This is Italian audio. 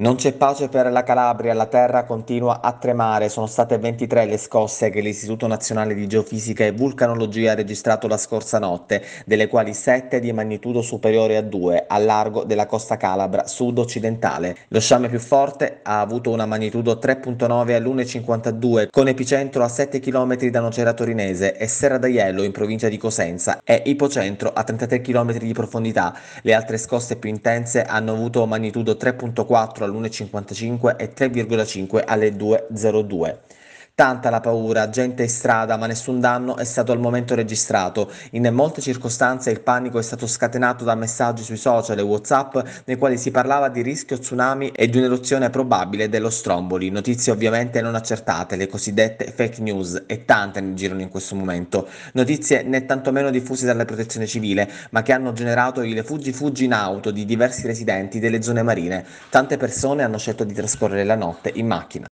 Non c'è pace per la Calabria, la terra continua a tremare, sono state 23 le scosse che l'Istituto Nazionale di Geofisica e Vulcanologia ha registrato la scorsa notte, delle quali 7 di magnitudo superiore a 2 a largo della costa calabra sud-occidentale. Lo sciame più forte ha avuto una magnitudo 3.9 all'1.52 con epicentro a 7 km da Nocera Torinese e Serra d'Aiello in provincia di Cosenza e ipocentro a 33 km di profondità. Le altre scosse più intense hanno avuto magnitudo 3.4 a l'1.55 e 3,5 alle 2.02. Tanta la paura, gente in strada, ma nessun danno è stato al momento registrato. In molte circostanze il panico è stato scatenato da messaggi sui social e WhatsApp nei quali si parlava di rischio tsunami e di un'eruzione probabile dello Stromboli, notizie ovviamente non accertate, le cosiddette fake news e tante ne girano in questo momento. Notizie né tantomeno diffuse dalla protezione civile, ma che hanno generato il fuggi fuggi in auto di diversi residenti delle zone marine. Tante persone hanno scelto di trascorrere la notte in macchina.